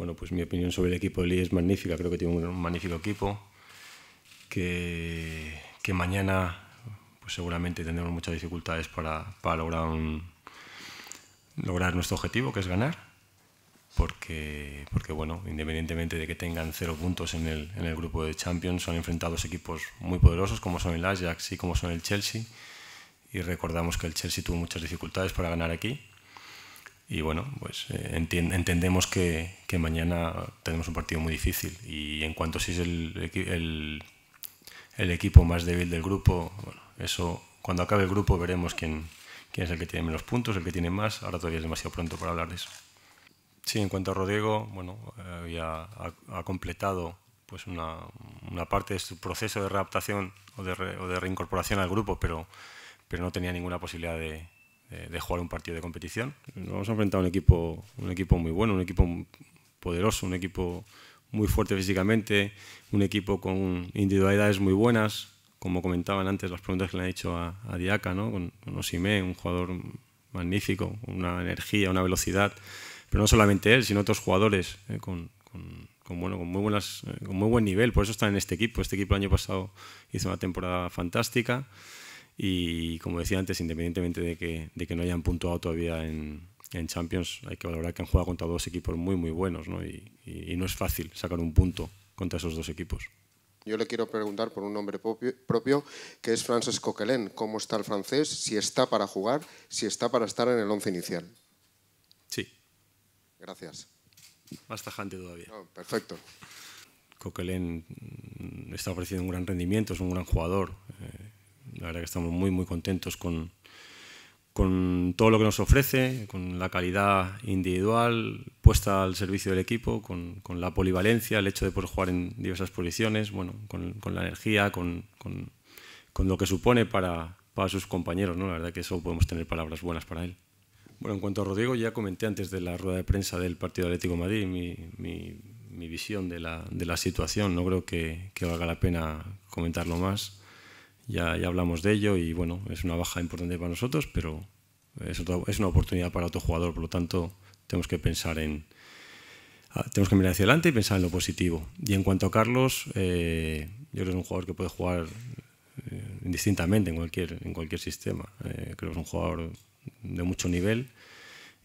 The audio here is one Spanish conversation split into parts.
Bueno, pues mi opinión sobre el equipo de Lee es magnífica, creo que tiene un magnífico equipo, que, mañana pues seguramente tendremos muchas dificultades para, para lograr, lograr nuestro objetivo, que es ganar, porque, porque bueno, independientemente de que tengan cero puntos en el, en el grupo de Champions, son enfrentados equipos muy poderosos como son el Ajax y como son el Chelsea, y recordamos que el Chelsea tuvo muchas dificultades para ganar aquí, y bueno, pues eh, entendemos que, mañana tenemos un partido muy difícil y en cuanto si es el, el, equipo más débil del grupo, bueno, eso cuando acabe el grupo veremos quién, quién es el que tiene menos puntos, el que tiene más, ahora todavía es demasiado pronto para hablar de eso. Sí, en cuanto a Rodrigo, bueno, había, ha, completado pues una, una, parte de su proceso de readaptación o de, o de reincorporación al grupo, pero, pero no tenía ninguna posibilidad de, eh, de jugar un partido de competición. Nos vamos a enfrentar a un equipo, un equipo muy bueno, un equipo poderoso, un equipo muy fuerte físicamente, un equipo con individualidades muy buenas, como comentaban antes las preguntas que le han hecho a, a con, un jugador magnífico, una energía, una velocidad, pero no solamente él, sino otros jugadores eh, con, bueno, con, muy buenas, eh, con muy buen nivel, por eso están en este equipo. Este equipo el año pasado hizo una temporada fantástica. Y como decía antes, independientemente de que, de que no hayan puntuado todavía en, en, Champions, hay que valorar que han jugado contra dos equipos muy, muy buenos, ¿no? Y, no es fácil sacar un punto contra esos dos equipos. Yo le quiero preguntar por un nombre propio, que es Francis Coquelin. ¿Cómo está el francés? Si está para jugar, si está para estar en el once inicial. Sí. Gracias. Más tajante todavía. perfecto. Coquelin mm, está ofreciendo un gran rendimiento, es un gran jugador. La verdad que estamos muy, muy contentos con, todo lo que nos ofrece, con la calidad individual puesta al servicio del equipo, con, la polivalencia, el hecho de poder jugar en diversas posiciones, bueno, con, la energía, con, lo que supone para, sus compañeros. ¿no? La verdad que eso podemos tener palabras buenas para él. Bueno, en cuanto a Rodrigo, ya comenté antes de la rueda de prensa del Partido Atlético Madrid mi, visión de la, de la, situación. No creo que, que valga la pena comentarlo más ya, ya hablamos de ello y bueno, es una baja importante para nosotros, pero es, es una oportunidad para otro jugador, por lo tanto tenemos que pensar en, ah, tenemos que mirar hacia adelante y pensar en lo positivo. Y en cuanto a Carlos, eh, yo creo que es un jugador que puede jugar eh, indistintamente en cualquier, en cualquier sistema. Eh, creo que es un jugador de mucho nivel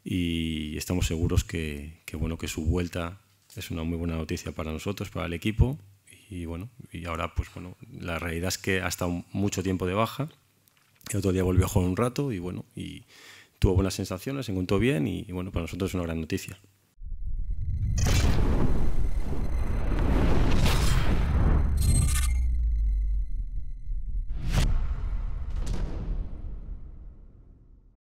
y estamos seguros que, que, bueno, que su vuelta es una muy buena noticia para nosotros, para el equipo y bueno, y ahora pues bueno, la realidad es que ha estado mucho tiempo de baja. El otro día volvió a jugar un rato y bueno, y tuvo buenas sensaciones, se encontró bien y, y bueno, para nosotros es una gran noticia.